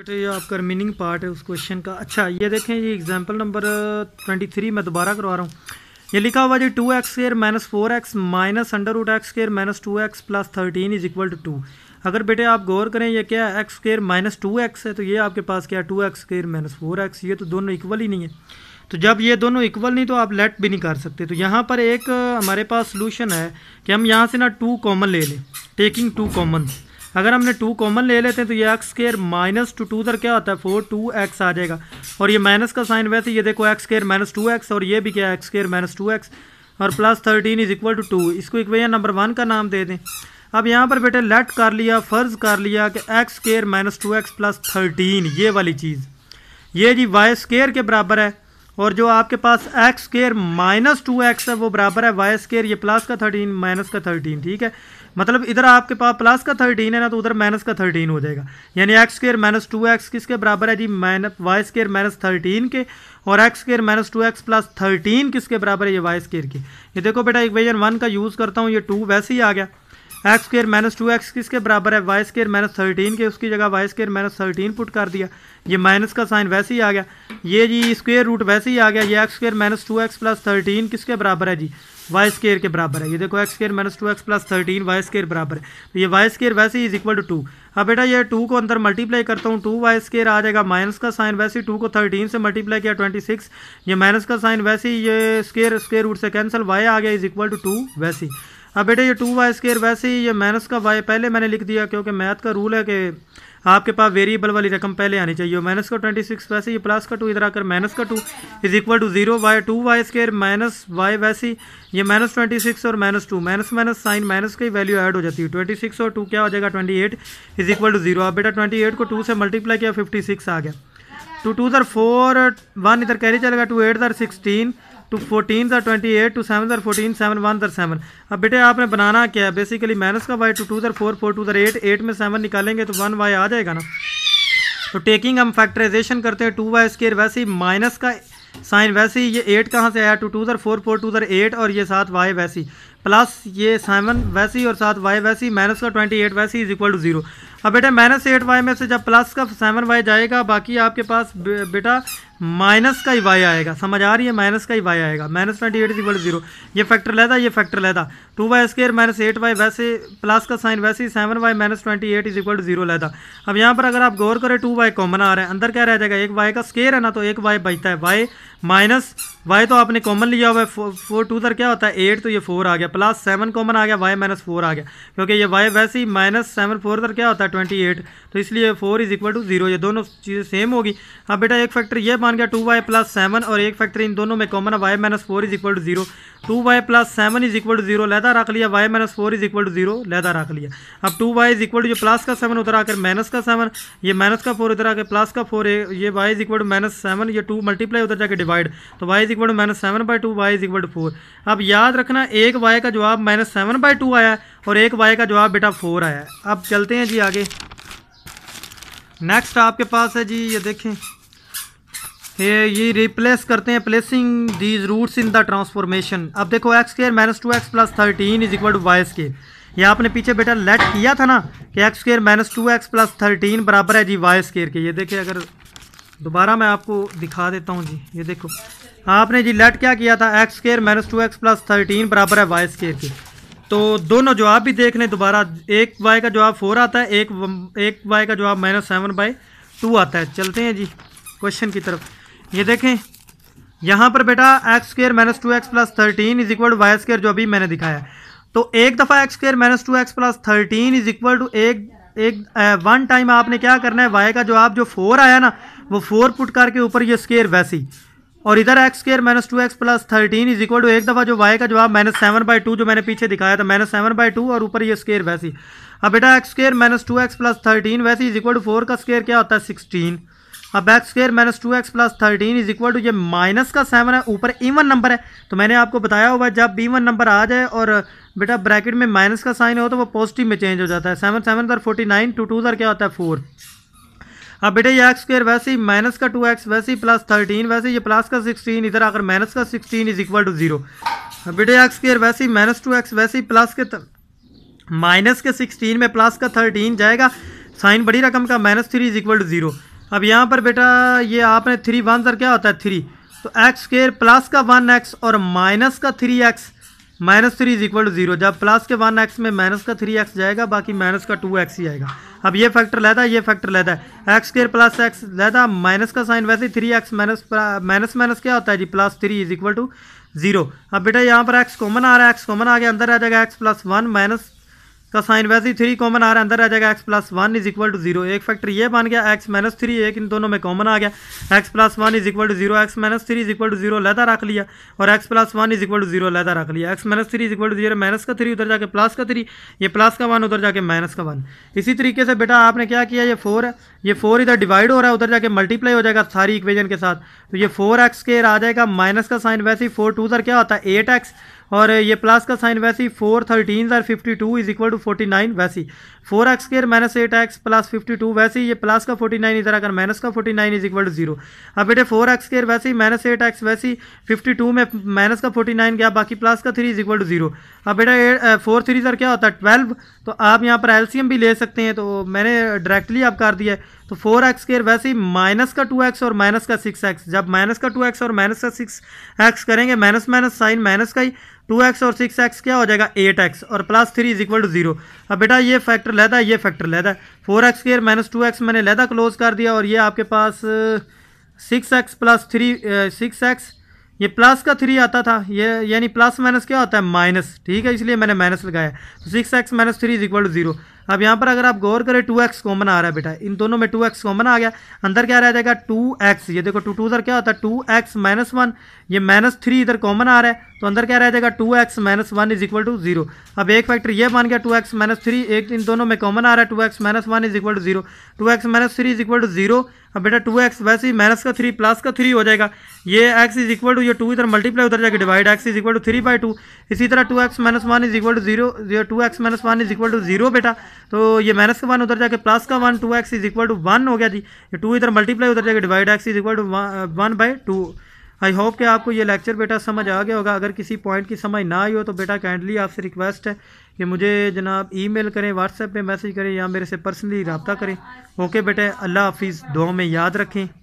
बेटे ये आपका रिमीनिंग पार्ट है उस क्वेश्चन का अच्छा ये देखें ये एग्जाम्पल नंबर ट्वेंटी थ्री मैं दोबारा करवा रहा हूँ ये लिखा हुआ जी two x square minus four x minus under root x square minus two x plus thirteen is equal to two अगर बेटे आप गौर करें ये क्या x square minus two x है तो ये आपके पास क्या है two x square minus four x ये तो दोनों इक्वल ही नहीं है तो जब ये दोनों इक्वल नहीं तो आप लेट भी नहीं कर सकते तो यहाँ पर एक uh, हमारे पास सोल्यूशन है कि हम यहाँ से ना टू कॉमन ले लें टेकिंग टू कॉमन अगर हमने टू कॉमन ले लेते हैं तो ये x square minus two two sir क्या होता है फोर टू एक्स आ जाएगा और ये माइनस का साइन वैसे ये देखो x square minus two x और ये भी क्या है x square minus two x और plus thirteen is equal to two इसको भैया नंबर वन का नाम दे दें अब यहाँ पर बेटे लेट कर लिया फ़र्ज़ कर लिया कि x square minus two x plus thirteen ये वाली चीज़ ये जी वाई स्केयर के बराबर है और जो आपके पास x square minus two x है वो बराबर है वाई स्केयर ये प्लस का थर्टीन माइनस का थर्टीन ठीक है मतलब इधर आपके पास प्लस का थर्टीन है ना तो उधर माइनस का थर्टीन हो जाएगा यानी x square minus two x किसके बराबर है जी minus y square minus thirteen के और x square minus two x plus thirteen किसके बराबर है ये वाई स्केयर के ये देखो बेटा इक्वेजन वन का यूज़ करता हूँ ये टू वैसे ही आ गया x square minus two x किसके बराबर है वाई स्केयर माइनस थर्टीन के उसकी जगह y square minus thirteen put कर दिया ये माइनस का साइन वैसे ही आ गया ये जी स्क्वेयर रूट वैसे ही आ गया ये x square minus two x plus thirteen किसके बराबर है जी वाई स्केयर के बराबर है ये देखो x square minus two x plus thirteen y square बराबर है तो ये वाई स्केयर वैसे ही इज इक्वल टू टू अब बेटा ये टू को अंदर मल्टीप्लाई करता हूँ टू वाई स्केयर आ जाएगा माइनस का साइन वैसे ही टू को थर्टीन से मल्टीप्लाई किया ट्वेंटी सिक्स ये माइनस का साइन वैसे ही ये स्केयर स्केयर रूट से कैंसिल वाई आ गया इज इक्वल टू टू वैसे ही अब हाँ बेटे ये टू वाई स्केयर वैसे ही ये माइनस का वाई पहले मैंने लिख दिया क्योंकि मैथ का रूल है कि आपके पास वेरिएबल वाली रकम पहले आनी चाहिए माइनस का ट्वेंटी सिक्स वैसे ही प्लस का टू इधर आकर माइनस का two is equal to zero y two y square minus y वैसी ये माइनस ट्वेंटी सिक्स और minus two minus minus sign minus की वैल्यू ऐड हो जाती है ट्वेंटी सिक्स और टू क्या हो जाएगा twenty eight is equal to zero आप बेटा ट्वेंटी एट को टू से मल्टीप्लाई किया फिफ्टी सिक्स आ गया टू टू दर फोर वन इधर कैरी चलेगा टू एट दर सिक्सटीन टू फोर्टीन दर ट्वेंटी एट टू सेवन दर फोर्टीन सेवन वन दर सेवन अब बेटे आपने बनाना क्या है बेसिकली माइनस का वाई टू टू दर फोर फोर टू दर एट एट में सेवन निकालेंगे तो वन वाई आ जाएगा ना तो टेकिंग हम फैक्टराइजेशन करते हैं टू वाई स्केयर वैसे ही माइनस का साइन वैसे ही ये एट कहाँ से आया टू टू दर फोर फोर टू दर एट और ये साथ वाई वैसी प्लस ये सेवन वैसे ही और साथ वाई वैसे ही माइनस का ट्वेंटी एट वैसे ही इज इक्वल टू जीरो अब बेटा माइनस एट वाई में से जब प्लस का सेवन वाई जाएगा बाकी आपके पास बेटा माइनस का ही वाई आएगा समझ आ रही है माइनस का ही वाई आएगा minus twenty eight equal zero ये फैक्टर लेता ये फैक्टर लेता two y square minus eight y वैसे प्लस का साइन वैसे ही seven y minus twenty eight is equal to zero लेता अब यहाँ पर अगर आप गौर करें टू वाई कॉमन आ रहा है अंदर क्या रह जाएगा एक वाई का स्केयर है ना तो एक वाई बचता है वाई माइनस वाई तो आपने कॉमन लिया हुआ है फोर टू तर क्या होता है एट तो ये फोर आ गया प्लस सेवन कॉमन आ गया वाई माइनस फोर आ गया क्योंकि ये वाई वैसे ही माइनस सेवन फोर तर क्या होता है ट्वेंटी एट तो इसलिए four is equal to zero ये दोनों चीज़ें सेम होगी अब बेटा एक फैक्टर ये मान गया टू वाई प्लस सेवन और एक फैक्टर इन दोनों में कॉमन है y minus four is equal to zero two y plus seven is equal to zero लहदा रख लिया y minus four is equal to zero लहदा रख लिया अब two y is equal to जो प्लस का सेवन उधर आकर माइनस का सेवन ये माइनस का फोर उधर आकर प्लस का फोर ये y is equal to minus seven ये टू मल्टीप्लाई उधर जाकर डिवाइड तो y is equal to minus seven by two y is equal to four अब याद रखना एक वाई का जवाब माइनस सेवन बाई टू आया और एक वाई का जवाब बेटा फोर आया अब चलते हैं जी आगे नेक्स्ट आपके पास है जी ये देखें ये ये रिप्लेस करते हैं placing these roots in the transformation अब देखो x square minus two x plus thirteen is equal to y square ये आपने पीछे बेटा लेट किया था ना कि x square minus two x plus thirteen बराबर है जी वाई स्केयर के ये देखिए अगर दोबारा मैं आपको दिखा देता हूँ जी ये देखो आपने जी लेट क्या किया था x square minus two x plus thirteen बराबर है वाई स्केयर के तो दोनों जवाब भी देख लें दोबारा एक वाई का जवाब फोर आता है एक एक वाई का जवाब माइनस सेवन बाई टू आता है चलते हैं जी क्वेश्चन की तरफ ये देखें यहाँ पर बेटा x square minus two x plus thirteen is equal to y square जो अभी मैंने दिखाया तो एक दफ़ा x square minus two x plus thirteen is equal to एक एक वन टाइम आपने क्या करना है वाई का जो आप जो फोर आया ना वो फोर पुट करके ऊपर ये स्केयर वैसी और इधर x square minus two x plus thirteen is equal to एक दफ़ा जो वाई का आप माइनस सेवन बाई टू जो मैंने पीछे दिखाया था माइनस सेवन बाई टू और ऊपर ये स्केयर वैसी अब बेटा x square minus two x plus thirteen वैसी इज इक्वल टू फोर का स्केयर क्या होता है सिक्सटीन अब x square minus two x plus thirteen is equal to ये माइनस का सेवन है ऊपर इवन नंबर है तो मैंने आपको बताया हुआ है जब इवन नंबर आ जाए और बेटा ब्रैकेट में माइनस का साइन हो तो वो पॉजिटिव में चेंज हो जाता है सेवन सेवन सर forty nine two two sir क्या होता है फोर अब बेटा ये एक्स स्क्र वैसे ही माइनस का टू एक्स वैसे ही प्लस थर्टीन वैसे ये प्लस का सिक्सटीन इधर आकर माइनस का sixteen is equal to zero अब बेटा एक्स स्क्र वैसे ही माइनस टू एक्स वैसे ही प्लस के माइनस के सिक्सटीन में प्लस का थर्टीन जाएगा साइन बड़ी रकम का minus three is equal to zero अब यहाँ पर बेटा ये आपने थ्री वन सर क्या होता है थ्री तो एक्स स्केयर प्लस का वन एक्स और माइनस का three x minus three is equal to zero जब प्लस के वन एक्स में माइनस का थ्री एक्स जाएगा बाकी माइनस का टू एक्स ही आएगा अब ये फैक्टर लेता है ये फैक्टर लेता है एक्स स्केयर प्लस एक्स लेता माइनस का साइन वैसे three x minus minus minus क्या होता है जी plus three is equal to zero अब बेटा यहाँ पर एक्स कॉमन आ रहा है एक्स कॉमन आ गया अंदर आ जाएगा एक्स प्लस वन माइनस का साइन वैसे ही थ्री कॉमन आ रहा है अंदर आ जाएगा x plus one is equal to zero एक फैक्टर ये बन गया एक्स माइनस थ्री एक इन दोनों में कॉमन आ गया x plus one is equal to zero x minus three is equal to zero लहदा रख लिया और x plus one is equal to zero लेता रख लिया x minus three is equal to zero minus का थ्री उधर जाके प्लस का थ्री ये प्लस का वन उधर जाके माइनस का वन इसी तरीके से बेटा आपने क्या किया ये फोर है ये फोर इधर डिवाइड हो रहा है उधर जाके मल्टीप्लाई हो जाएगा सारी इक्वेजन के साथ तो ये फोर एक्स केयर आ जाएगा माइनस का साइन वैसे ही फोर टू उधर क्या होता है एट एक्स और ये प्लस का साइन वैसे ही फोर थर्टीन और fifty two is equal to forty nine वैसी four x square minus eight x plus fifty two वैसे ही ये प्लस का फोर्टी नाइन इधर अगर माइनस का forty nine is equal to zero अब बेटे फोर एक्स स्केयर वैसे ही माइनस एट एक्स वैसे ही फिफ्टी टू में माइनस का फोर्टी नाइन गया बाकी प्लस का three is equal to zero अब बेटा फोर थ्री सर क्या होता है ट्वेल्व तो आप यहाँ पर एल्सियम भी ले सकते हैं तो मैंने डायरेक्टली आप कर दिया है तो फोर एक्स स्केयर वैसे ही माइनस का टू एक्स और माइनस का सिक्स एक्स जब माइनस का टू एक्स और माइनस का सिक्स एक्स करेंगे माइनस माइनस साइन माइनस का ही टू एक्स और सिक्स एक्स क्या हो जाएगा एट एक्स और plus three is equal to zero अब बेटा ये फैक्टर लेता है ये फैक्टर लेता है four x square minus two x मैंने लेता क्लोज कर दिया और ये आपके पास six x plus three six x ये प्लस का थ्री आता था ये यानी प्लस माइनस क्या होता है माइनस ठीक है इसलिए मैंने माइनस लगाया six x minus three is equal to zero अब यहाँ पर अगर आप गौर करें टू एक्स कॉमन आ रहा है बेटा इन दोनों में टू एक्स कॉमन आ गया अंदर क्या रह जाएगा टू एक्स ये देखो टू टू इधर क्या होता है टू एक्स माइनस वन ये माइनस थ्री इधर कॉमन आ रहा है तो अंदर क्या रह जाएगा two x minus one is equal to zero अब एक फैक्टर ये मान गया टू एक्स माइनस थ्री एक इन दोनों में कॉमन आ रहा है two x minus one is equal to zero two x minus three is equal to zero अब बेटा टू एक्स वैसे ही माइनस का थ्री प्लस का थ्री हो जाएगा ये एक्स इज इक्वल टू ये टू इधर मल्टीप्लाई उधर जाएगा divide x is equal to three by two इसी तरह two x minus one is equal to zero two x minus one is equal to zero बेटा तो ये माइनस का वन उधर जाकर प्लस का one two x is equal to one हो गया जी ये टू इधर मल्टीप्लाई उधर जाएगा divide x is equal to one by two I hope कि आपको ये लेक्चर बेटा समझ आ गया होगा अगर किसी पॉइंट की समझ ना आई हो तो बेटा काइंडली आपसे रिक्वेस्ट है कि मुझे जनाब ईमेल करें व्हाट्सएप पे मैसेज करें या मेरे से पर्सनली रबता करें ओके बेटे अल्लाह हाफिज़ दुआ में याद रखें